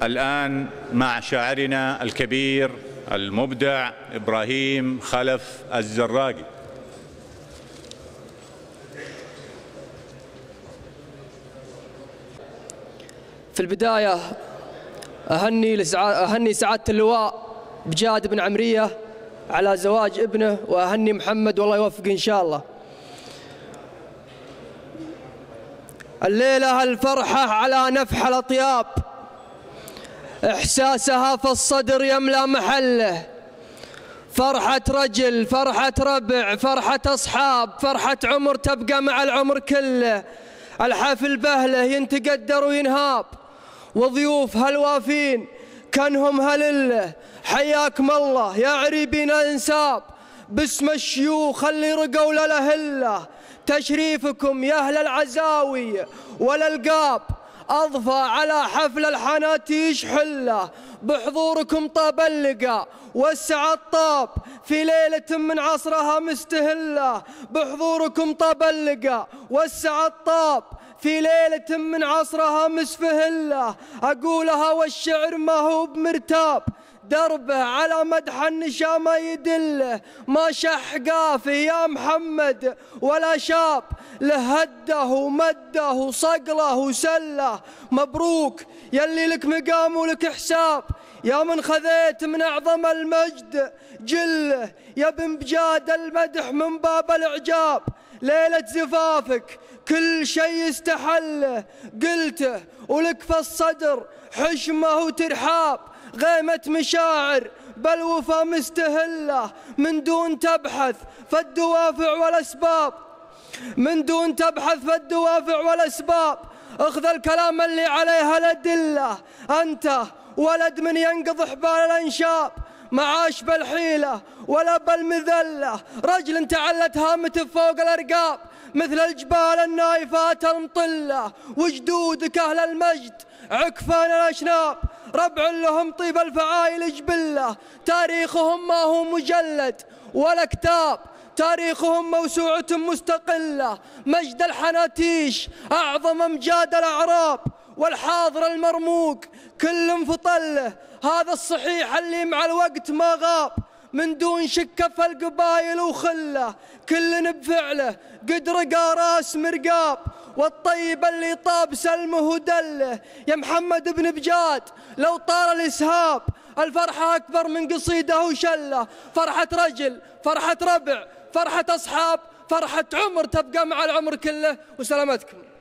والآن مع شاعرنا الكبير المبدع إبراهيم خلف الزراقي في البداية أهني, لسع... أهني سعادة اللواء بجاد بن عمرية على زواج ابنه وأهني محمد والله يوفقه إن شاء الله الليلة الفرحة على نفح الأطياب إحساسها في الصدر يملأ محله فرحة رجل فرحة ربع فرحة أصحاب فرحة عمر تبقى مع العمر كله الحفل بهله ينتقدر وينهاب وضيوف هالوافين كانهم هلله حياكم الله يا عريبين الانساب باسم الشيوخ اللي رقوا للأهلة تشريفكم يا أهل العزاوي والألقاب أضفى على حفل الحناتيش حلة بحضوركم طاب اللقاء وسع الطاب في ليلة من عصرها مستهلة بحضوركم طاب اللقاء وسع الطاب في ليلة من عصرها مسفهلة أقولها والشعر ما هو بمرتاب دربه على مدح النشامة يدله ما شح قافي يا محمد ولا شاب لهده ومده وصقله وسله مبروك يلي لك مقام ولك حساب يا من خذيت من أعظم المجد جله يا بن بجاد المدح من باب الإعجاب ليلة زفافك كل شيء استحله قلته ولك في الصدر حشمه وترحاب غيمة مشاعر بل وفا مستهلة من دون تبحث فالدوافع والأسباب من دون تبحث فالدوافع والأسباب اخذ الكلام اللي عليها الأدلة أنت ولد من ينقض حبال الأنشاب معاش بالحيلة ولا بالمذلة رجل تعلت هامته فوق الأرقاب مثل الجبال النايفات المطلة وجدودك أهل المجد عكفان الأشناب ربع لهم طيب الفعايل جبلة تاريخهم ما هو مجلد ولا كتاب تاريخهم موسوعة مستقلة مجد الحناتيش أعظم أمجاد الأعراب والحاضر المرموق كل فطله هذا الصحيح اللي مع الوقت ما غاب من دون شك فالقبايل القبايل وخله كل بفعله قد رقى راس مرقاب والطيب اللي طاب سلمه ودله يا محمد بن بجاد لو طار الاسهاب الفرحة أكبر من قصيده وشله فرحة رجل فرحة ربع فرحة أصحاب فرحة عمر تبقى مع العمر كله وسلامتكم